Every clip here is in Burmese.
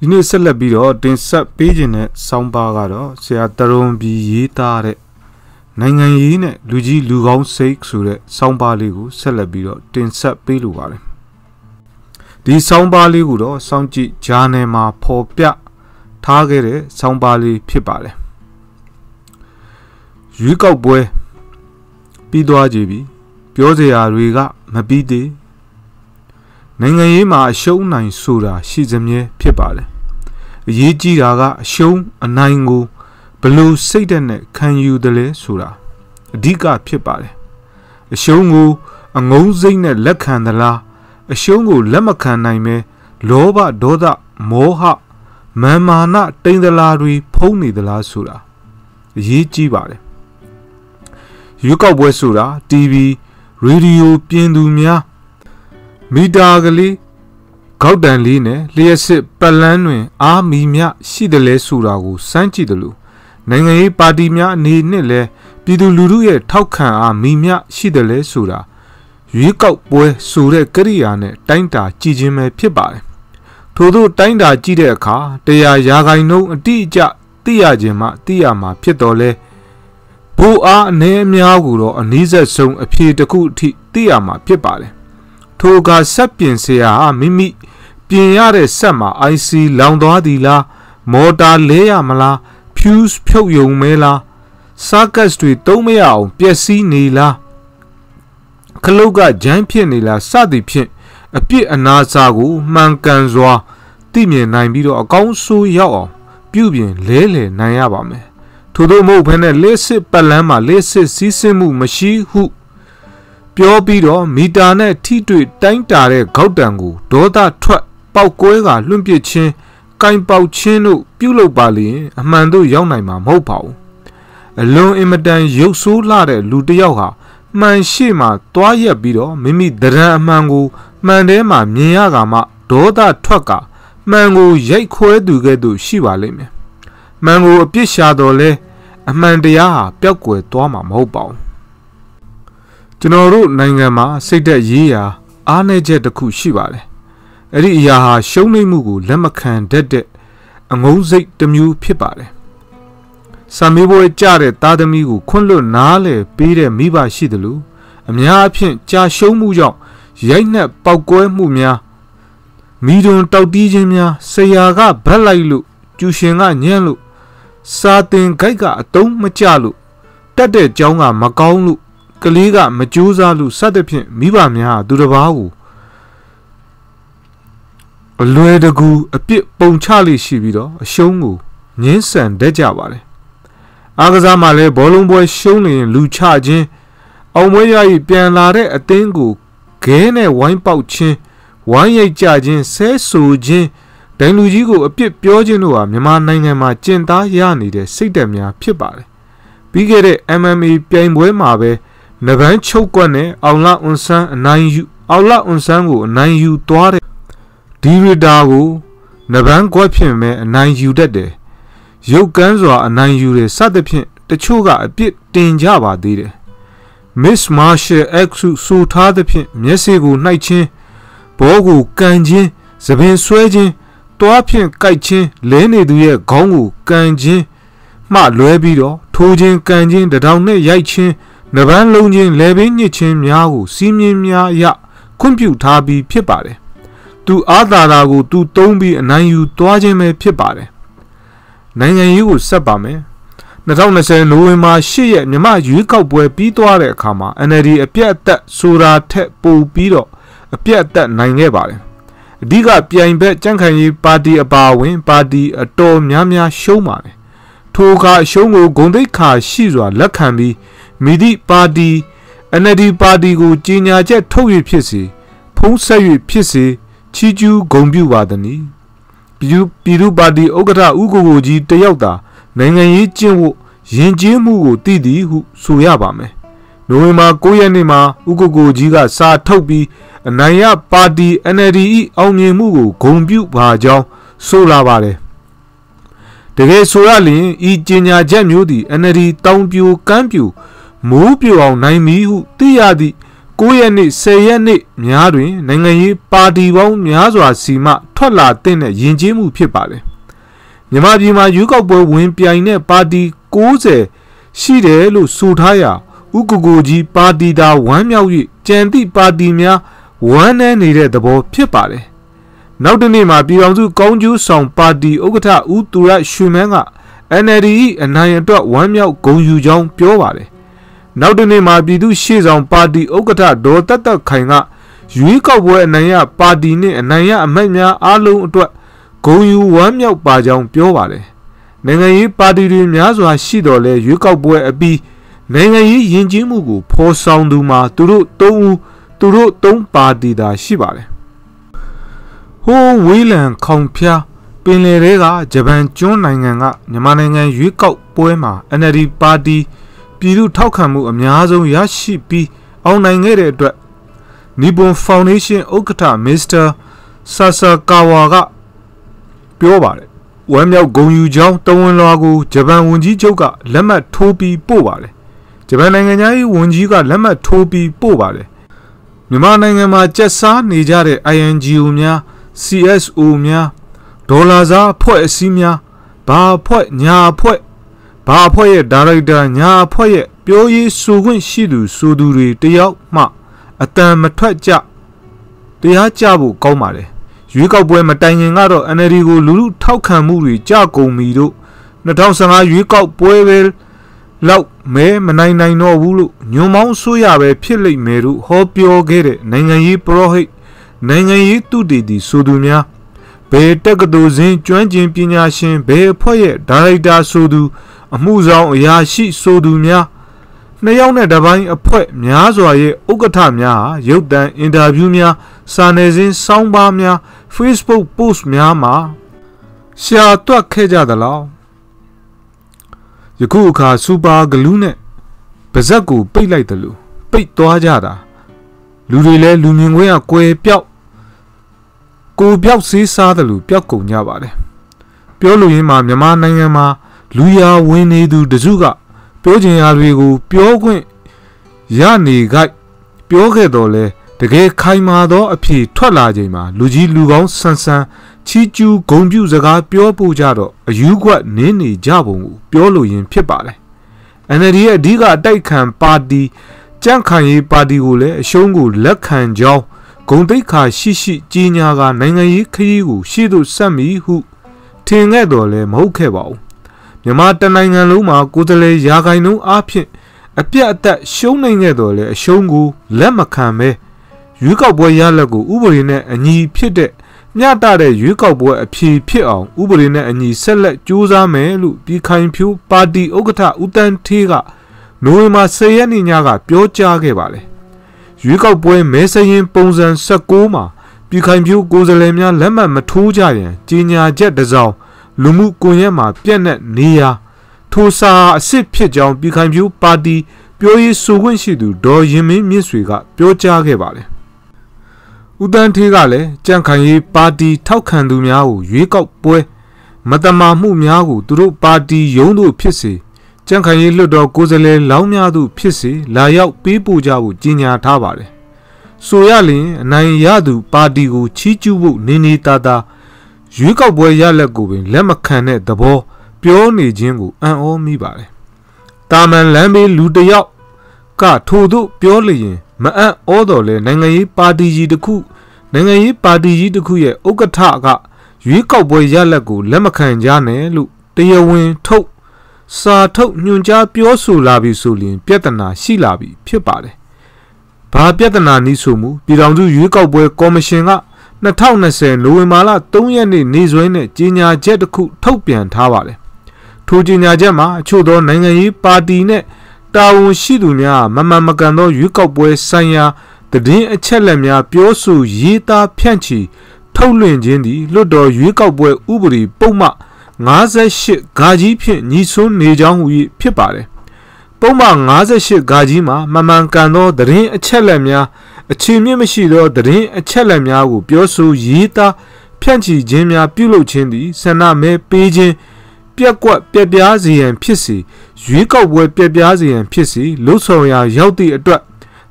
ဒီနေ့ဆက်လက်ပြီးတော့တင်ဆက်ပေးခြင်းတဲ့ဆောင်းပါးကတော့ဆရာတရုံပြည်ရေးသားတဲ့နိုင်ငံရေးနဲ့လူကြီးလူကောင်းစိတ်ဆိုတဲ့ဆောင်းပါးလေးကိုဆက်လက်ပြီးတော့တင်ဆက်ပေးလိုပါတယ်။ဒီဆောင်းပါးလေးကိုတော့စောင့်ကြည့်ဂျာနယ်မှာဖော်ပြထားခဲ့တဲ့ဆောင်းပါးလေးဖြစ်ပါတယ်။ရွေးကောက်ပွဲပြီးသွားကြပြီပြောစရာတွေက မပြီးသေးနိုင်ငံရေးမှာအရှုံးနိုင်ဆိုတာရှိစမြဲဖြစ်ပါတယ်အရေးကြီးတာကအရှုံးအနိုင်ကိုဘလို့စိတ်ဓာတ်နဲ့ခံယူတယ်လဲဆိုတာအဓိကဖြစ်ပါတယ်အရှုံးကိုအငုံစိတ်နဲ့လက်ခံသလားအရှုံးကိုလက်မခံနိုင်ပဲလောဘဒေါသမောဟမာမာနတိမ်သလားတွေဖုံးနေသလားဆိုတာအရေးကြီးပါတယ်ရွေးကောက်ပွဲဆိုတာ TV ရေဒီယိုပြင်သူများမီတာကလေးခေါက်တန်လေးနဲ့လျှက်စစ်ပလန်းတွင် အာမီမြရှိတယ်လဲဆိုတာကိုစမ်းကြည့်တယ်လို့နိုင်ငံရေးပါတီများအနေနဲ့လဲပြည်သူလူထုရဲ့ထောက်ခံအားမီမြရှိတယ်လဲဆိုတာရွေးကောက်ပွဲဆိုတဲ့ကိရိယာနဲ့တိုင်းတာကြည့်ခြင်းပဲဖြစ်ပါတယ်ထို့သောတိုင်းတာကြည့်တဲ့အခါတရားရာဂိုင်နှုန်းအတိအကျသိရခြင်းမှသိရမှာဖြစ်တော်လဲဘူအားအနေအများကိုတော့အနည်းဆက်ဆုံးအဖြေတစ်ခုအထိသိရမှာဖြစ်ပါတယ်ထိုကစက်ပြင်ဆရာမိမိပြင်ရတဲ့စက်မှာ IC လောင်သွားသည်လားမော်တာလဲရမလား fuse ဖြုတ်ယုံမဲလား circuit တွေသုံးမရအောင်ပျက်စီးနေလားခလုတ်ကဂျမ်းဖြစ်နေလားစသည်ဖြင့်အပြစ်အနာစာကိုမှန်ကန်စွာ သိမြင်နိုင်ပြီးတော့အကောင်းဆိုးရောက်အောင်ပြုပြင်လဲလှယ်နိုင်ရပါမယ်ထို့သောမဟုတ်ဘဲနဲ့လက်စစ်ပလန်းမှာလက်စစ်စီးဆင်းမှုမရှိဟုပြောပြီးတော့မီတာနဲ့ထိတွေ့တိုင်းတာတဲ့ခေါက်တံကိုဒေါသထွက် ပေါက်ကွဲကလွန့်ပစ်ခြင်းကင်ပေါက်ခြင်းတို့ပြုလုပ်ပါလျင်အမှန်တို့ရောက်နိုင်မှာမဟုတ်ပါဘူးအလွန်အင်မတန်ရုပ်ဆိုးလာတဲ့လူတစ်ယောက်ဟာမှန်ရှိမှသွားရက်ပြီးတော့မိမိတရံအမှန်ကိုမှန်ထဲမှာမြင်ရကမှဒေါသထွက်ကမှန်ကို ရိုက်ခွဲသူကဲ့သို့ရှိပါလိမ့်မယ်မှန်ကိုအပြစ်ရှာတော်လဲအမှန်တရားဟာပျောက်ကွယ်သွားမှာမဟုတ်ပါဘူးကျွန်တော်တို့နိုင်ငံမှာစိတ်သက်ရေးရာအားနည်းချက်တစ်ခုရှိပါတယ်။အဲ့ဒီအရာဟာရှုံးနိမ့်မှုကိုလက်မခံတတ်တဲ့အငုံစိတ်တစ်မျိုးဖြစ်ပါတယ်။စာမေးပွဲကြတဲ့သားသမီးကိုခွန့်လွတ်နားလေပေးတဲ့မိဘရှိတယ်လို့အများအဖြင့်ကြာရှုံးမှုကြောင့်ရိုက်နှက်ပောက်ကွဲမှုများမိတွန်တောက်တီးခြင်းများဆရာကဗတ်လိုက်လို့ကျူရှင်ကညံ့လို့စာတင်ဂိုက်ကအတုံးမကျလို့တတ်တဲ့ကျောင်းကမကောင်းလို့ကလေးကမကြိုးစားလို့စသဖြင့်မိဘများသူတစ်ပါးကိုအလွယ်တကူအပြစ်ပုံချလိရှိပြီးတော့အရှုံးကိုငင်းဆန်တတ်ကြပါတယ်။အားကစားမှာလည်းဘောလုံးပွဲရှုံးနေရင် လူချခြင်းအောင်ပွဲရည်ပြန်လာတဲ့အသင်းကိုဂဲနဲ့ဝိုင်းပေါက်ခြင်းဝိုင်းရိုက်ကြခြင်းဆဲဆိုခြင်းဒိုင်လူကြီးကိုအပြစ်ပြောခြင်းတို့ဟာမြန်မာနိုင်ငံမှာကျင့်သားရနေတဲ့စိတ်ဓာတ်များဖြစ်ပါတယ်။ပြီးခဲ့တဲ့ MMA ပြိုင်ပွဲမှာပဲနဗန်းချုပ်ကွက်နဲ့အောင်လအွန်ဆန်းအနိုင်ယူအောင်လအွန်ဆန်းကိုအနိုင်ယူသွားတဲ့ဒီရီတာကိုနဗန်းကွက်ဖြင့်ပဲအနိုင်ယူတတ်တယ်ရုပ်ကန်းစွာအနိုင်ယူတဲ့စသဖြင့်တချို့ကအပြစ်တင်ကြပါသေးတယ် Miss Marshall X ဆိုထားသဖြင့်မျက်စိကိုနှိုက်ခြင်းဘောကိုကန်ခြင်းသပင်ဆွဲခြင်းတွားဖြင့်ကြိုက်ခြင်းလဲနေသူရဲ့ခေါင်းကိုကန်ခြင်းမှလွဲပြီးတော့ထိုးခြင်းကန်ခြင်းတထောင်နဲ့ရိုက်ခြင်းနဗန်းလုံးချင်းလေပင်ညစ်ချင်းများကိုစီးမြင်းများအရခွင့်ပြုထားပြီးဖြစ်ပါတယ်။သူအာသာတာကိုသူတုံးပြီးအနိုင်ယူသွားခြင်းပဲဖြစ်ပါတယ်။နိုင်ငံရေးကိုဆက်ပါမယ်။2020နိုဝင်ဘာ8ရက်မြမရွေးကောက်ပွဲပြီးသွားတဲ့အခါမှာ NLD အပြတ်အသက်ဆိုတာထက်ပိုပြီးတော့အပြတ်အသက်နိုင်ခဲ့ပါတယ်။အဓိကပြိုင်ဘက်ကြန့်ခိုင်ရေးပါတီအပါအဝင် ပါတီအတော်များများရှုံးပါတယ်။ထိုအခါရှုံးကိုဂုံတိတ်ခါရှိစွာလက်ခံပြီးမိသည့်ပါတီ NLD ပါတီကို ကြီးညာချက်ထုတ်၍ဖြစ်စေ ဖုံးဆက်၍ဖြစ်စေချီးကျူးဂုဏ်ပြုပါသည်။ပြည်ပြည်သူပါတီဥက္ကဋ္ဌဦးကိုကိုကြီးတယောက်သာနိုင်ငံရေးကျင့်ဝတ်ယဉ်ကျေးမှုကိုတည်တည်ဟုဆိုရပါမယ်။နိုဝင်ဘာ9ရက်နေ့မှာဦးကိုကိုကြီးကစာထုတ်ပြီးအနိုင်ရပါတီ NLD ၏အောင်မြင်မှုကိုဂုဏ်ပြုပါကြောင်းဆိုလာပါတယ်။တကယ်ဆိုရလျင်ဤကြေညာချက်မျိုးသည် NLD တောင်ပြိုကမ်းပြိုမိုးပြိုအောင်နိုင်ပြီဟုသိရသည့်9ရက်နေ့10ရက်နေ့များတွင်နိုင်ငံရေးပါတီပေါင်းများစွာစီမှထွက်လာတဲ့ယဉ်ကျေးမှုဖြစ်ပါတယ်။မြန်မာပြည်မှာရွေးကောက်ပွဲဝင်ပြိုင်တဲ့ပါတီ90ရှိတယ်လို့ဆိုထားရာဥက္ကကိုကြီးပါတီသာဝမ်းမြောက်၍ကြံသည့်ပါတီများဝမ်းနည်းနေတဲ့သဘောဖြစ်ပါတယ်။နောက်တစ်နေ့မှာပြည်အောင်စုကောင်းကျိုးဆောင်ပါတီဥက္ကဋ္ဌဦးသူရရွှေမန်းက NLD အနိုင်အတွက်ဝမ်းမြောက်ဂုဏ်ယူကြောင်းပြောပါတယ်နောက်တနေ့မှာပြည်သူရှေ့ဆောင်ပါတီဥက္ကဋ္ဌဒေါ်တတ်တတ်ခိုင်ကရွေးကောက်ပွဲအနိုင်ရပါတီနှင့်အနိုင်ရ အမတ်များအားလုံးအတွက်ဂုံယူဝမ်းမြောက်ပါကြောင်းပြောပါတယ်။နိုင်ငံရေးပါတီတွေများစွာရှိတော်လဲရွေးကောက်ပွဲအပြီးနိုင်ငံရေးယဉ်ကျေးမှုကိုဖော်ဆောင်သူမှာသူတို့၃ဦးသူတို့၃ပါတီသာရှိပါတယ်။ဟိုးဝေးလံခေါင်ဖျားပင်လယ်တွေကဂျပန်ကျွန်းနိုင်ငံကမြန်မာနိုင်ငံရွေးကောက်ပွဲမှာ NLD ပါတီပြည်သူထောက်ခံမှုအများဆုံးရရှိပြီးအောင်နိုင်ခဲ့တဲ့အတွက် Nippon Foundation ဥက္ကဋ္ဌ Mr. Sasakawa ကပြောပါတယ်ဝမ်းမြောက်ဂုံယူချောင်းတဝန်လွာကိုဂျပန်ဝန်ကြီးချုပ်ကလက်မှတ်ထိုးပြီးပို့ပါတယ်ဂျပန်နိုင်ငံသားရေးဝန်ကြီးကလက်မှတ်ထိုးပြီးပို့ပါတယ်မြန်မာနိုင်ငံမှာကျက်စားနေကြတဲ့ INGO များ CSO များဒေါ်လာစားအဖွဲ့အစည်းများဘာအဖွဲ့ညာအဖွဲ့ဘာအဖွဲ့ရဲ့ဒါရိုက်တာညာအဖွဲ့ရဲ့ပြောရေးဆိုခွင့်ရှိသူဆိုသူတွေတယောက်မှအတန်မထွက်ကြတရားကြဖို့ကောင်းပါတယ်ရွေးကောက်ပွဲမတိုင်ခင်ကတော့ NLD ကိုလူလူထောက်ခံမှုတွေကြကုန်ပြီတို့2015ရွေးကောက်ပွဲပဲလောက်မဲမနိုင်နိုင်တော့ဘူးလို့ညွန်မောင်းဆိုးရပဲဖြစ်လိမ့်မယ်လို့ဟောပြောခဲ့တဲ့နိုင်ငံရေးပရောဟိတ်နိုင်ငံရေးသူတည်တည်ဆိုသူများဘယ်တက္ကသိုလ်စဉ်ကျွမ်းကျင်ပညာရှင်ဘယ်အဖွဲ့ရဲ့ဒါရိုက်တာဆိုသူအမှုဆောင်အရာရှိ ဆိုသူများနှစ်ယောက်နဲ့တစ်ပိုင်းအဖွဲ့များစွာရဲ့ဥက္ကဋ္ဌများဟာရုပ်သံအင်တာဗျူးများစာနယ်ဇင်းစောင်းပါးများ Facebook post များမှာရှာတွက်ခဲ့ကြသလားယခုအခါစူပါဂလူးနဲ့ပါဇက်ကို ပိတ်လိုက်တယ်လို့ပိတ်သွားကြတာလူတွေလည်းလူမြင်ခွင့်ကကွယ်ပြောက်ကိုပြောက်စေးစားတယ်လို့ပြောက်ကုန်ကြပါတယ်ပြောလို့ရင်းမှာမြန်မာနိုင်ငံမှာလူရာဝင်နေသူတစုကပြောချင်ရာတွေကိုပြောခွင့်ရနေခိုက်ပြောခဲ့တော်လဲတကယ်ခိုင်မာသောအဖြစ်ထွက်လာချိန်မှာလူကြီးလူကောင်းဆန်းဆန်းချီကျူးဂုံပြူစကားပြောပို့ကြတော့အယူကွက်နင်းနေကြပုံကိုပြောလိုရင်းဖြစ်ပါလေ။ NLD ရဲ့အဓိကအတိုက်ခံပါတီကြန့်ခိုင်ရေးပါတီကိုလည်းအရှုံးကို လက်ခံကြောင်းဂုံတိတ်ခါရှိရှိ ကြီးညာကနိုင်ငံရေးခရီးကိုရှေ့သို့ဆက်မိဟု ထင်ခဲ့တော်လဲမဟုတ်ခဲ့ပါဘူးမြန်မာတနိုင်ငံလုံးမှာကိုယ်စားလှယ်ရာဂိုင်နှုန်းအားဖြင့်အပြတ်အသတ်ရှုံးနိုင်ခဲ့တော်လဲအရှုံးကိုလက်မခံပဲရွေးကောက်ပွဲရလဒ်ကိုဥပဒေနဲ့အညီဖြစ်တဲ့မျှတတဲ့ရွေးကောက်ပွဲအဖြေဖြစ်အောင်ဥပဒေနဲ့အညီဆက်လက်ကြိုးစားမယ်လို့ပြည်ခိုင်ဖြိုးပါတီဥက္ကဋ္ဌဦးတန်းထေးကနိုဝင်ဘာ10ရက်နေ့ညကပြောကြားခဲ့ပါတယ်။ရွေးကောက်ပွဲမဲဆရင်ပုံစံ16မှာပြည်ခိုင်ဖြိုးကိုယ်စားလှယ်များလက်မှတ်မထိုးကြရင်ကြီးညာချက်တစ်စောင်လူမှုကွန်ရက်မှာပြန့်နှံ့နေရာထိုစာအစ်စ်ဖြစ်ကြောင်းပြည်ခိုင်ဖြူပါတီပြောရေးဆိုခွင့်ရှိသူဒေါ်ရင်မင်းမြင့်ဆွေကပြောကြားခဲ့ပါတယ်။ဦးတန်းထေးကလည်းကြံ့ခိုင်ရေးပါတီထောက်ခံသူများကိုရွေးကောက်ပွဲမတမာမှုများကိုသူတို့ပါတီရုံးတို့ဖြစ်စေကြံ့ခိုင်ရေးလွှတ်တော်ကိုယ်စားလှယ်လောင်းများတို့ဖြစ်စေလာရောက်ပေးပို့ကြဖို့ကြီးညာထားပါတယ်။ဆိုရလျင်အနိုင်ရသူပါတီကိုချီးကျူးဖို့နေနေတာတာတာရွေးကောက်ပွဲရလက်ကိုပင်လက်မခံတဲ့သဘောပြောနေခြင်းကိုအံ့ဩမိပါတယ်။တာမန်လမ်းဘေးလူတယောက်ကထို့သို့ပြောလျင် မအံ့ဩတော်လဲနိုင်ငံရေးပါတီကြီးတစ်ခုနိုင်ငံရေးပါတီကြီးတစ်ခုရဲ့ဥက္ကဋ္ဌကရွေးကောက်ပွဲရလက်ကိုလက်မခံကြနဲ့လို့တရားဝင်ထုတ်စာထုတ်ညွှန်ကြားပြောဆိုလာပြီဆိုရင် ပြဿနာရှိလာပြီဖြစ်ပါတယ်။ဘာပြဿနာနည်းဆိုမှုပြည်ထောင်စုရွေးကောက်ပွဲကော်မရှင်က2020နိုဝင်ဘာလ3ရက်နေ့နေ့စွဲနဲ့ကြေညာချက်တစ်ခုထုတ်ပြန်ထားပါတယ်။ထိုကြေညာချက်မှာအချို့သောနိုင်ငံရေးပါတီနဲ့တာဝန်ရှိသူများမမှန်မကန်သောရွေးကောက်ပွဲဆိုင်ရာသတင်းအချက်အလက်များပြောဆိုရေးသားဖြန့်ချီထုတ်လွှင့်ခြင်းသည်လွှတ်တော်ရွေးကောက်ပွဲဥပဒေပုံမှန်58ဂါကြီးဖြင့်ညီဆွန်းနေကြောင်းဟူ၍ဖြစ်ပါတယ်။ပုံမှန်58ဂါကြီးမှာမမှန်ကန်သောသတင်းအချက်အလက်များအခြေမြင့်မရှိသောသတင်းအချက်အလက်များကိုပြောဆိုရေးသားဖြန့်ချီခြင်းများပြုလုပ်ခြင်းသည်ဆန္ဒမဲပေးခြင်းပြက်ကွက်ပြက်ပြားစီရန်ဖြစ်စီရွေးကောက်ပွဲပြက်ပြားစီရန်ဖြစ်စီလှုပ်ဆောင်ရာရောက်သည့်အတွက်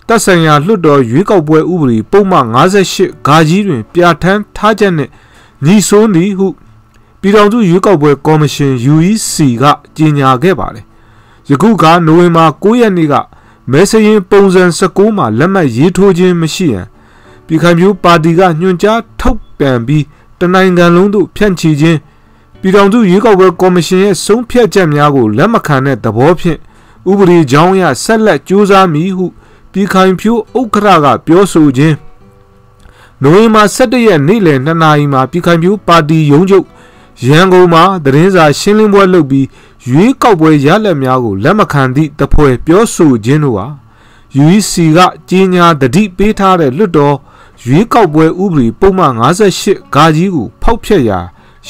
တပ်ဆိုင်ရာလွှတ်တော်ရွေးကောက်ပွဲဥပဒေပုံမှန်58ဂါကြီးတွင် ပြဋ္ဌာန်းထားချက်နှင့်ညီဆိုသည်ဟု ပြည်ထောင်စုရွေးကောက်ပွဲ ကော်မရှင် UEC ကကြေညာခဲ့ပါတယ်။ယခုကနိုဝင်ဘာ9ရက်နေ့ကမဲစရင်ပုံစံ16မှာလက်မှတ်ရေးထိုးခြင်းမရှိရန်ပြည်ခိုင်မျိုးပါတီကညွှန်ကြားထုတ်ပြန်ပြီးတနိုင်ငံလုံးသို့ဖြန့်ချီခြင်းပြည်ထောင်စုရွေးကောက်ပွဲကော်မရှင်ရဲ့ဆုံးဖြတ်ချက်များကိုလက်မခံတဲ့သဘောဖြင့်ဥပဒေကြောင်းအရဆက်လက်ကြိုးစားမည်ဟုပြည်ခိုင်ဖြိုးဥက္ကရာက ပြောဆိုခြင်းနိုဝင်ဘာ17ရက်နေ့လယ်2နာရီမှာပြည်ခိုင်ဖြိုးပါတီရုံးချုပ်ရန်ကုန်မှာသတင်းစာရှင်းလင်းပွဲလုပ်ပြီးရွေးကောက်ပွဲရလဒ်များကိုလက်မခံသည့်တဖွဲ့ပြောဆိုခြင်းတို့ဟာ UEC ကကြီးညာတတိပေးထားတဲ့လွတ်တော်ရွေးကောက်ပွဲဥပဒေပုံမှန်58ဂါကြီးကိုဖောက်ဖျက်ရာ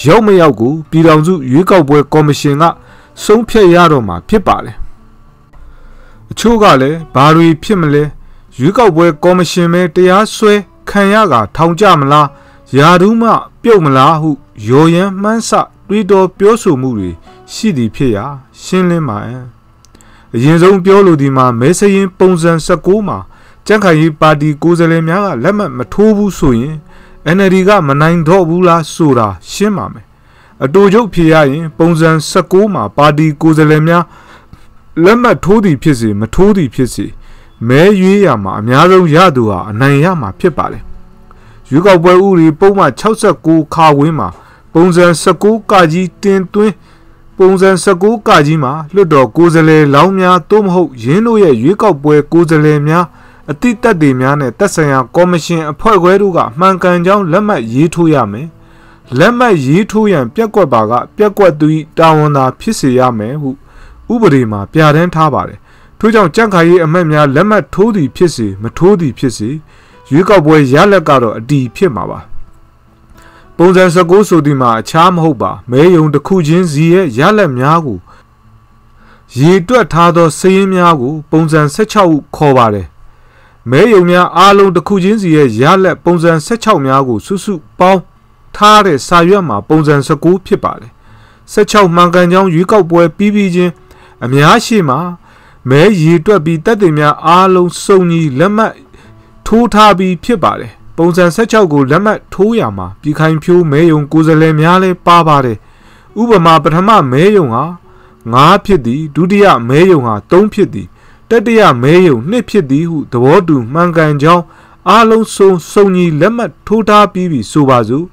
ရောက်မရောက်ကိုပြည်ထောင်စုရွေးကောက်ပွဲ ကော်မရှင်ကဆုံးဖြတ်ရတော့မှာဖြစ်ပါတယ်။အချို့ကလည်းဘာတွေဖြစ်မလဲရွေးကောက်ပွဲကော်မရှင်ပဲတရားစွဲခံရတာထောင်ကြမလားယာဒူးမပြုတ်မလားဟုရော်ရန်မှန်းဆတွေးတော်ပြောဆိုမှုတွေရှိသည်ဖြစ်ရာရှင်းလင်းပါအံ့အရင်ဆုံးပြောလိုဒီမှာမဲစရင်ပုံစံ16မှာကြံ့ခိုင်ရေးပါတီကိုယ်စားလှယ်များကလက်မှတ်မထိုးဘူးဆိုရင် NLD ကမနိုင်တော့ဘူးလားဆိုတာရှင်းပါမယ်အတူချုပ်ဖြစ်ရရင်ပုံစံ16မှာပါတီကိုယ်စားလှယ်များလက်မှတ်ထိုးသည်ဖြစ်စေမထိုးသည်ဖြစ်စေမဲရွေးရမှာအများဆုံးရသူဟာအနိုင်ရမှာဖြစ်ပါတယ်ရွေးကောက်ပွဲဥပဒေပုံမှန်69ခါဝင်းမှာပုံစံ16ကကြီးတင်သွင်းပုံစံ16ကကြီးမှာလွှတ်တော်ကိုယ်စားလှယ်လောင်းများသို့မဟုတ်ရင်းတို့ရဲ့ရွေးကောက်ပွဲကိုယ်စားလှယ်များအတိတ်တွေများနဲ့တက်ဆိုင်ရာကော်မရှင်အဖွဲ့ခွဲတို့ကမှန်ကန်ကြောင်းလက်မှတ်ရေးထိုးရမယ်။လက်မှတ်ရေးထိုးရန်ပြက်ကွက်ပါက ပြက်ကွက်သူတာဝန်သာဖြစ်စေရမယ်ဟုဥပဒေမှာပြဋ္ဌာန်းထားပါတယ်။ထို့ကြောင့်ကြန့်ခိုင်ရေးအမတ်များလက်မှတ်ထိုးသည်ဖြစ်စေမထိုးသည်ဖြစ်စေရွေးကောက်ပွဲရလဒ်ကတော့အတည်ဖြစ်မှာပါ။ပုံစံ16ဆိုသည်မှာအခြားမဟုတ်ပါမဲယုံတစ်ခုချင်းစီရဲ့ရလက်များကိုရေတွက်ထားသောစည်ရင်းများကို ပုံစံ16ဟုခေါ်ပါတယ်မဲယုံများအားလုံးတစ်ခုချင်းစီရဲ့ရလက် ပုံစံ16များကို စုစုပေါင်းထားတဲ့စာရွက်မှာ ပုံစံ16ဖြစ်ပါတယ်16မှန်ကန်ကြောင်းရွေးကောက်ပွဲပြီးပြီးချင်း အများရှိမှာမဲရေတွက်ပြီးတပ်တွေများအားလုံးစုံညီလက်မှတ်ထိုးထားပြီးဖြစ်ပါတယ်ပုံစံ16ကိုလက်မှတ်ထိုးရမှာပြည်ခိုင်ဖြိုးမဲယုံကိုယ်စားလှယ်များလည်းပါပါတယ်ဥပမာ ပထမမဲယုံဟာ9ဖြစ်သည်ဒုတိယမဲယုံဟာ3ဖြစ်သည်တတိယမဲယုံ2ဖြစ်သည်ဟုသဘောတူမှန်ကန်ကြောင်းအားလုံးစုံစုံညီလက်မှတ်ထိုးထားပြီးပြီဆိုပါစို့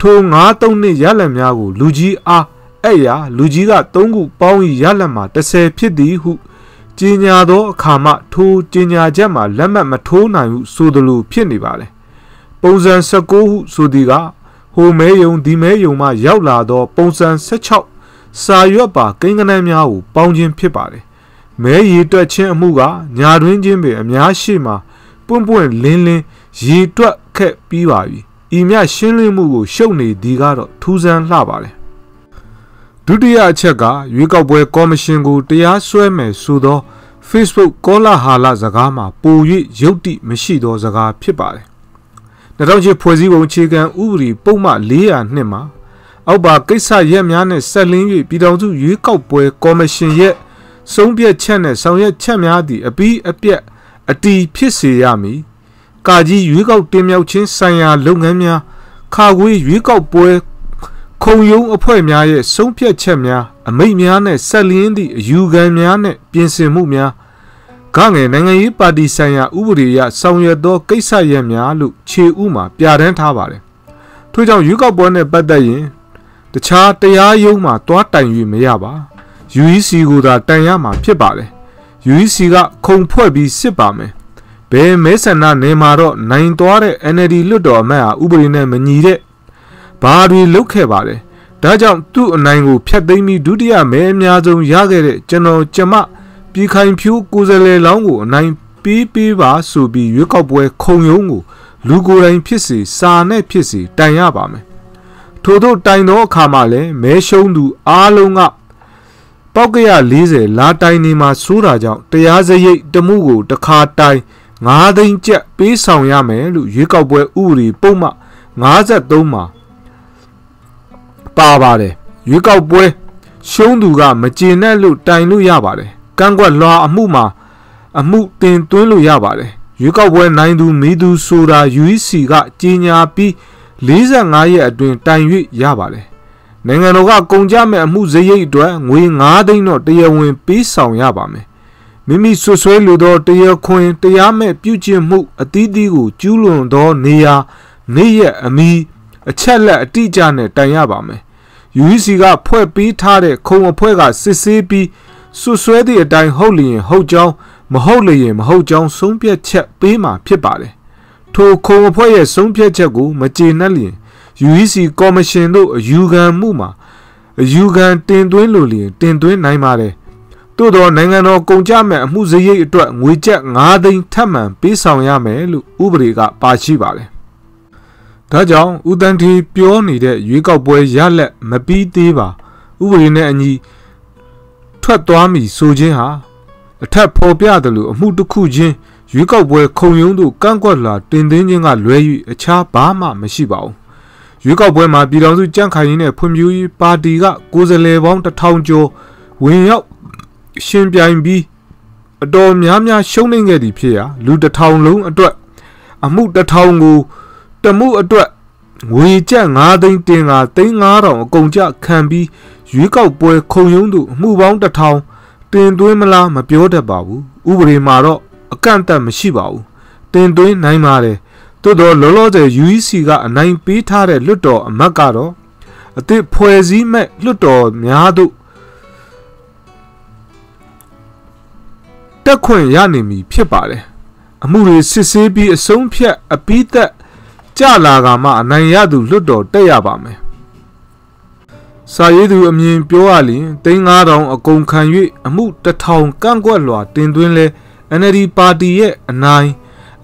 ထို9တုံးနှစ်ရလက်များကို လူကြီးအားအဲ့ရလူကြီးက3ခုပေါင်းရလက်မှာ30ဖြစ်သည်ဟုကြီးညာသောအခါမှထိုးကြီးညာချက်မှာလက်မှတ်မထိုးနိုင်ဟုဆိုသလိုဖြစ်နေပါလေပုံစံ16ဟုဆိုသည်ကဟိုမဲယုံဒီမဲယုံမှရောက်လာသောပုံစံ16စာရွက်ပါကိန်းဂဏန်းများကိုပေါင်းခြင်းဖြစ်ပါတယ်။မဲရေတွက်ခြင်းအမှုကညာတွင်ချင်းပင်အများရှိမှပွန့်ပွန့်လင်းလင်းရေတွက်ခက်ပြီးပါပြီ။ဤမြရှင်းလင်းမှုကိုရှုပ်နေသည်ကတော့ထူးဆန်းလှပါတယ်။ဒုတိယအချက်ကရွေးကောက်ပွဲကော်မရှင်ကို တရားစွဲမယ်ဆိုသော Facebook ကောလာဟာလစကားမှာပို၍ယုတ်တိမရှိသောစကားဖြစ်ပါတယ်2008ဖွဲ့စည်းပုံအခြေခံဥပဒေပုံမှန်402မှာ အောက်ပါကိစ္စရက်များနဲ့ဆက်လင်း၍ပြည်ထောင်စုရွေးကောက်ပွဲကော်မရှင်ရဲ့ဆုံးဖြတ်ချက်နဲ့ဆောင်ရွက်ချက်များသည့်အပြီးအပြတ်အတီဖြစ်စေရမည်။ကာကြီးရွေးကောက်တင်မြှောက်ခြင်းဆိုင်ရာလုပ်ငန်းများခါခွေးရွေးကောက်ပွဲခုံရုံးအဖွဲ့များရဲ့ဆုံးဖြတ်ချက်များအမိန့်များနဲ့ဆက်လျင်းသည့်အယူခံများနဲ့ပြင်ဆင်မှုများကငယ်နိုင်ငံရေးပါတီဆိုင်ရာဥပဒေအရဆောင်ရွက်သောကိစ္စရပ်များလို့ခြေဥမှာပြဋ္ဌာန်းထားပါတယ်။ထို့ကြောင့်ရွေးကောက်ပွဲနဲ့ပတ်သက်ရင်တခြားတရားရုံးမှာတွားတိုင်၍မရပါ UEC ကိုသာတိုင်ရမှာ ဖြစ်ပါတယ် UEC ကခုံဖွဲ့ပြီးစစ်ပါမယ်ဘယ်မဲဆန္ဒနယ်မှာတော့နိုင်သွားတဲ့ NLD လွတ်တော်အမတ်ဟာဥပဒေနဲ့မညီတဲ့ဘာတွေလုပ်ခဲ့ပါတယ်ဒါကြောင့်သူ့အနိုင်ကိုဖျက်သိမ်းပြီးဒုတိယမဲအများဆုံးရခဲ့တဲ့ကျွန်တော်ကျမပြည်ခိုင်ဖြိုးကိုယ်စားလှယ်လောင်းကိုအနိုင်ပေးပေးပါဆိုပြီးရွေးကောက်ပွဲ ခုံရုံးကိုလူကိုယ်တိုင်ဖြစ်စေစာနဲ့ဖြစ်စေတိုင်ရပါမယ်ထို့သောတိုင်သောအခါမှာလည်းမဲရှုံးသူ အားလုံးကပောက်ကရ40လာတိုင်နေမှာစိုးတာကြောင့်တရားစရိတ်တမှုကိုတစ်ခါတိုင်9သိန်းကျပ်ပေးဆောင်ရမယ်လို့ရွေးကောက်ပွဲဥပဒေပုံမှ53မှာပါပါတယ်ရွေးကောက်ပွဲရှုံးသူကမကျေနပ်လို့တိုင်လို့ရပါတယ်ကန့်ကွက်လွှာအမှုမှာ အမှုတင်သွင်းလို့ရပါတယ်ရွေးကောက်ပွဲနိုင်သူမီးသူဆိုတာ UEC ကကြေညာပြီး45ရက်အတွင်းတိုင်၍ရပါတယ်နိုင်ငံတော်ကကုန်ကြမဲ့အမှုစရိတ်အတွက်ငွေ9သိန်းတော့တရားဝင်ပေးဆောင်ရပါမယ်မိမိဆွဆွဲလိုသော တရားခွင်တရားမဲ့ပြုကျင့်မှု အသီးသီးကိုကျူးလွန်သောနေရာနေရအမိအချက်လက်အတိအကျနဲ့တိုင်ရပါမယ် UEC ကဖွဲ့ပေးထားတဲ့ခုံအဖွဲ့ကစစ်ဆေးပြီးဆွဆွဲသည့်အတိုင်းဟုတ်လျင်ဟုတ်ကြောင်းမဟုတ်လျင်မဟုတ်ကြောင်းဆုံးဖြတ်ချက်ပေးမှာဖြစ်ပါတယ်။ထိုခုံအဖွဲ့ရဲ့ဆုံးဖြတ်ချက်ကိုမကျေနပ်လျင် UEC ကော်မရှင်တို့အယူခံမှုမှာအယူခံတင်သွင်းလိုလျင်တင်သွင်းနိုင်ပါတယ်။သို့သောနိုင်ငံတော်ကုန်ကြမဲ့အမှုစရိတ်အတွက်ငွေကျပ်9သိန်းထပ်မံပေးဆောင်ရမယ်လို့ဥပဒေကပါရှိပါတယ်။ဒါကြောင့်ဦးတန်းထေပြောနေတဲ့ရွေးကောက်ပွဲရလက်မပြီးသေးပါဥပဒေနဲ့အညီထွက်သွားမည်ဆိုခြင်းဟာအထက်ဖော်ပြသလိုအမှုတစ်ခုချင်းရွေးကောက်ပွဲခုံရုံးသို့ကန့်ကွက်လာ တင်သွင်းခြင်းကလွဲ၍အခြားဘာမှမရှိပါဘူးရွေးကောက်ပွဲမှာပြည်ထောင်စု ကြံ့ခိုင်ရေးနဲ့ဖွံ့ဖြိုးရေးပါတီကကိုယ်စားလှယ်ပေါင်း1000ကျော်ဝင်ရောက်ရှင်ပြိုင်ပြီးအတော်များများရှုံးနိမ့်ခဲ့သည်ဖြစ်ရာလူ1000လုံးအတွက် အမှု1000ကိုတမှုအတွက်ငွေကျပ်9သိန်းတင်ကသိန်း9000အကုန်ကျခံပြီးရွေးကောက်ပွဲခုံရုံးသို့အမှုပေါင်းတစ်ထောင်တင်သွင်းမလားမပြောတတ်ပါဘူးဥပဒေမှာတော့အကန့်အသတ်မရှိပါဘူးတင်သွင်းနိုင်ပါတယ်သို့တော့လောလောဆယ် UEC ကအနိုင်ပေးထားတဲ့လွတ်တော်အမတ်ကတော့အသစ်ဖွဲ့စည်းမဲ့လွတ်တော်များသို့တက်ခွင့်ရနိုင်ပြီဖြစ်ပါတယ်အမှုတွေစစ်ဆေးပြီးအဆုံးဖြတ်အပိသက်ကြလာကမှအနိုင်ရသူလွတ်တော်တက်ရပါမယ်စာရေးသူအမြင်ပြောရလျင်3000အကုန်ခံ၍အမှု1000ကန့်ကွက်လွှာတင်သွင်းလဲ NLD ပါတီရဲ့အနိုင်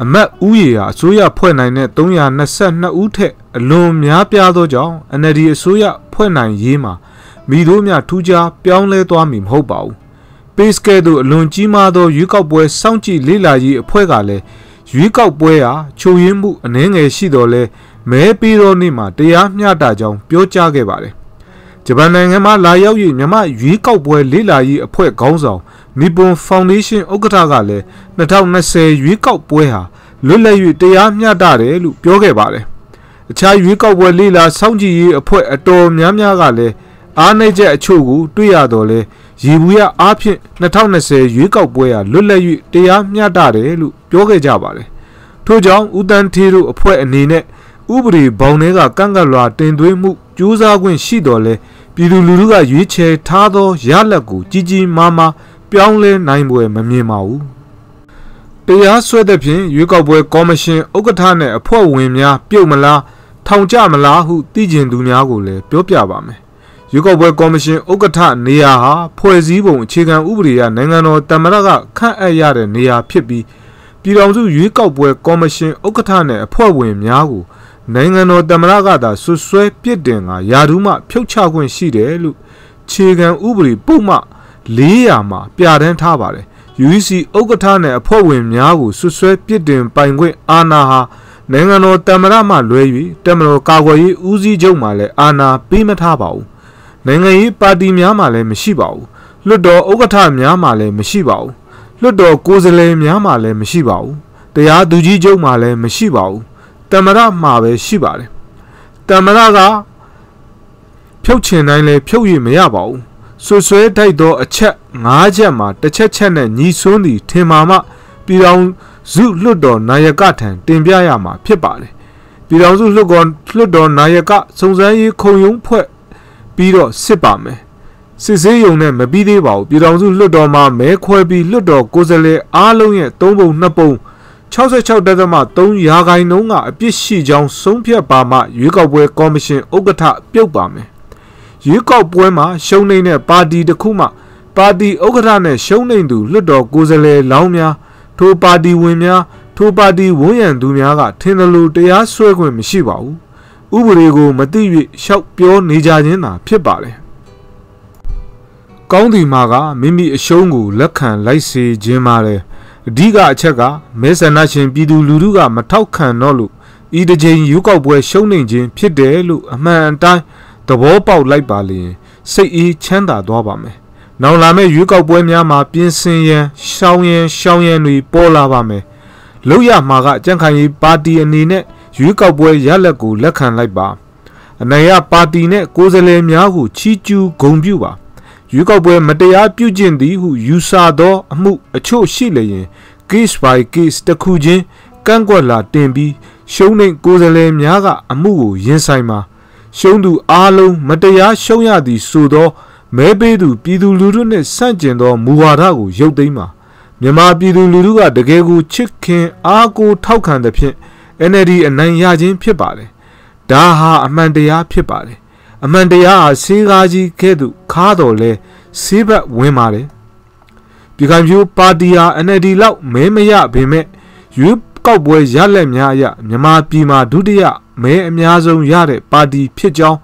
အမတ်ဥယေဟာအစိုးရဖွဲ့နိုင်တဲ့322ဦးထက်အလွန်များပြားသောကြောင့် NLD အစိုးရဖွဲ့နိုင်ရေးမှာမိတို့များထူးခြားပြောင်းလဲသွားမည်မဟုတ်ပါဘူး။ Pace ကဲ့သို့အလွန်ကြီးမားသောရွေးကောက်ပွဲစောင့်ကြည့်လေ့လာရေးအဖွဲ့ကလည်းရွေးကောက်ပွဲဟာချုပ်ရင်းမှုအနှဲငယ်ရှိတော်လဲမဲပေးသောနေ့မှာတရားမျှတကြောင်းပြောကြားခဲ့ပါတယ်ဂျပန်နိုင်ငံမှာလာရောက်၍မြမရွေးကောက်ပွဲလေ့လာရေးအဖွဲ့ခေါင်းဆောင်နီပွန်ဖောင်ဒေးရှင်းဥက္ကဋ္ဌကလည်း2020ရွေးကောက်ပွဲဟာလွတ်လပ်၍တရားမျှတတယ်လို့ပြောခဲ့ပါတယ်။အခြားရွေးကောက်ပွဲလေ့လာစောင့်ကြည့်ရေးအဖွဲ့အတော်များများကလည်းအားနည်းချက်အချို့ကိုတွေ့ရတော့လဲရေဘူးရအားဖြင့်2020ရွေးကောက်ပွဲဟာလွတ်လပ်၍တရားမျှတတယ်လို့ပြောခဲ့ကြပါတယ်။ထို့ကြောင့်ဦးတန်းထေးတို့အဖွဲ့အနေနဲ့ဥပဒေဘောင်တွေကကန့်ကွက်လွှာတင်သွင်းမှုကြိုးစားခွင့်ရှိတော်လဲပြည်သူလူထုကရွေးချယ်ထားသောရလဒ်ကို ကြီးကြီးမားမားပြောင်းလဲနိုင်ပွဲမမြင်ပါဘူးတရားစွဲတဲ့ဖြင့်ရွေးကောက်ပွဲကော်မရှင်ဥက္ကဋ္ဌနဲ့အဖွဲ့ဝင်များ ပြုတ်မလားထောင်ကျမလားဟုသိကျင်သူများကိုလည်းပြောပြပါမယ်ရွေးကောက်ပွဲ ကော်မရှင်ဥက္ကဋ္ဌနေရာဟာဖွဲ့စည်းပုံအခြေခံဥပဒေအရနိုင်ငံတော်တမရကခန့်အပ်ရတဲ့နေရာဖြစ်ပြီးပြည်ထောင်စုရွေးကောက်ပွဲကော်မရှင်ဥက္ကဋ္ဌနဲ့အဖွဲ့ဝင်များကိုနိုင်ငံတော်သမ္မတကသာဆွဆွဲပြစ်တင်ကယာဒူးမှဖြုတ်ချခွင့်ရှိတယ်လို့ခြေခံဥပဒေပုံမှ400မှာပြဋ္ဌာန်းထားပါတယ် UEC ဥက္ကဋ္ဌနဲ့အဖွဲ့ဝင်များကိုဆွဆွဲပြစ်တင်ပိုင်ခွင့်အာဏာဟာနိုင်ငံတော်တမရမှလွဲ၍တမတော်ကာကွယ်ရေးဦးစီးချုပ်မှလည်းအာဏာပေးမထားပါဘူးနိုင်ငံရေးပါတီများမှလည်းမရှိပါဘူးလွတ်တော်ဥက္ကဋ္ဌများမှလည်းမရှိပါဘူးလွတ်တော်ကိုယ်စားလှယ်များမှလည်းမရှိပါဘူးတရားသူကြီးချုပ်မှလည်းမရှိပါဘူးတမရမှာပဲရှိပါတယ်တမရကဖြုတ်ချင်တိုင်းလဲဖြုတ်ရမရပါဘူးဆွဆွဲတိုက်သော အချက်၅ချက်မှာတစ်ချက်ချက်နဲ့ညီဆွန်းသည်ထင်မှာမှပြည်တော်စုလွတ်တော်နာယကထံတင်ပြရမှာဖြစ်ပါတယ်ပြည်တော်စုလွတ်တော်လွတ်တော်နာယကစုံစမ်းရေးခုံရုံးဖွဲ့ပြီးတော့စစ်ပါမယ်စစ်စေးယုံနဲ့မပြီးသေးပါဘူးပြည်တော်စုလွတ်တော်မှာမဲခွဲပြီးလွတ်တော်ကိုယ်စားလှယ်အားလုံးရဲ့၃ပုံ၂ပုံ66.3ရာခိုင်နှုန်းကအပြစ်ရှိကြောင်းဆုံးဖြတ်ပါမှရွေးကောက်ပွဲကော်မရှင်ဥက္ကဋ္ဌပြုတ်ပါမယ်။ရွေးကောက်ပွဲမှာရှုံးနိမ့်တဲ့ပါတီတစ်ခုမှပါတီဥက္ကဋ္ဌနဲ့ရှုံးနိမ့်သူလွှတ်တော်ကိုယ်စားလှယ်လောင်းများထိုပါတီဝင်များ ထိုပါတီဝန်ရံသူများက ထင်သလိုတရားစွဲခွင့်မရှိပါဘူး။ဥပဒေကိုမသိ၍ရှောက်ပြောနေကြခြင်းသာဖြစ်ပါလေ။ကောင်းဒီမာကမိမိအရှုံးကိုလက်ခံလိုက်စေခြင်းမှာလည်းအဓိကအချက်ကမဲဆန္ဒရှင်ပြည်သူလူထုကမထောက်ခံတော့လို့ဤတစ်ချိန်ရွေးကောက်ပွဲရှုံးနိမ့်ခြင်းဖြစ်တယ်လို့အမှန်အတိုင်းသဘောပေါက်လိုက်ပါလျင်စိတ်အေးချမ်းသာသွားပါမယ်။နောက်လာမယ့်ရွေးကောက်ပွဲများမှာပြင်ဆင်ရန်ရှောင်းရန်ရှောင်းရန်တွေ ပေါ်လာပါမယ်။လောက်ရမှာကကြံ့ခိုင်ရေးပါတီအနေနဲ့ရွေးကောက်ပွဲရလဒ်ကိုလက်ခံလိုက်ပါ။အနိုင်ရပါတီနဲ့ကိုယ်စားလှယ်များကိုချီးကျူးဂုဏ်ပြုပါရွေးကောက်ပွဲမတရားပြုကျင့်သည်ဟု ယူဆသော အမှုအချို့ရှိလျင် case by case တစ်ခုချင်းကန့်ကွက်လာတင်ပြီးရှုံးနိမ့်ကိုယ်စားလှယ်များက အမှုကိုရင်ဆိုင်မှာရှုံးသူအားလုံးမတရားရှုံးရသည် ဆိုသောမဲပေးသူပြည်သူလူထုနှင့်ဆန့်ကျင်သောမူဝါဒကိုရုပ်သိမ်းပါမြန်မာပြည်သူ လူထုကတကယ်ကိုချစ်ခင်အားကိုးထောက်ခံသဖြင့် NLD အနိုင်ရခြင်းဖြစ်ပါတယ်ဒါဟာအမှန်တရားဖြစ်ပါတယ်အမှန်တရားဟာဆေးကားကြီးကဲ့သို့ခါတော်လဲဆေးဘက်ဝင်ပါတယ်ပြည်ခိုင်ဖြိုးပါတီဟာ NLD လောက်မဲမရပေမဲ့ရွေးကောက်ပွဲရလက်များအရမြန်မာပြည်မှာဒုတိယမဲအများဆုံးရတဲ့ပါတီဖြစ်ကြောင်း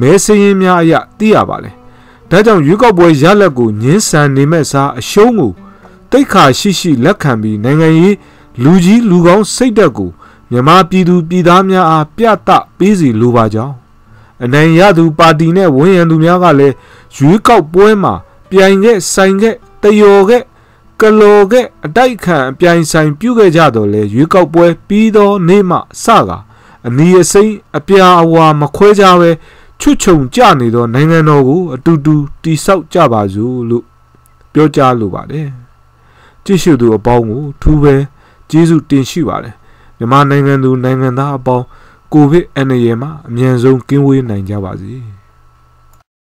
မဲစင်းရင်များအရသိရပါတယ်။ဒါကြောင့်ရွေးကောက်ပွဲရလက်ကိုညှင်းဆန်နေမဲ့စားအရှုံးကိုတိတ်ခါရှိရှိ လက်ခံပြီးနိုင်ငံရေးလူကြီးလူကောင်းစိတ်ဓာတ်ကိုမြန်မာပြည်သူပြည်သားများအားပြသပေးစီလိုပါကြောင်းအနိုင်ရသူပါတီနဲ့ဝန်ရံသူများကလည်းရွေးကောက်ပွဲမှာပြိုင်ခဲ့ဆိုင်ခဲ့တယောခဲ့ကလောခဲ့အတိုက်ခံအပြိုင်ဆိုင်ပြုခဲ့ကြတော့လေရွေးကောက်ပွဲပြီးသောနေ့မှစကားအနီအစိမ့်အပြာအဝါမခွဲကြပဲချွတ်ချုံကြနေသောနိုင်ငံတော်ကို အတူတူတိဆောက်ကြပါစို့လို့ပြောကြားလိုပါတယ်။ကြည့်ရှုသူအပေါင်းကိုထူးပဲကျေးဇူးတင်ရှိပါတယ်။မြန်မာနိုင်ငံသူ နိုင်ငံသားအပေါင်းကိုဗစ်အန္တရာယ်မှအမြန်ဆုံးကင်းဝေးနိုင်ကြပါစေ။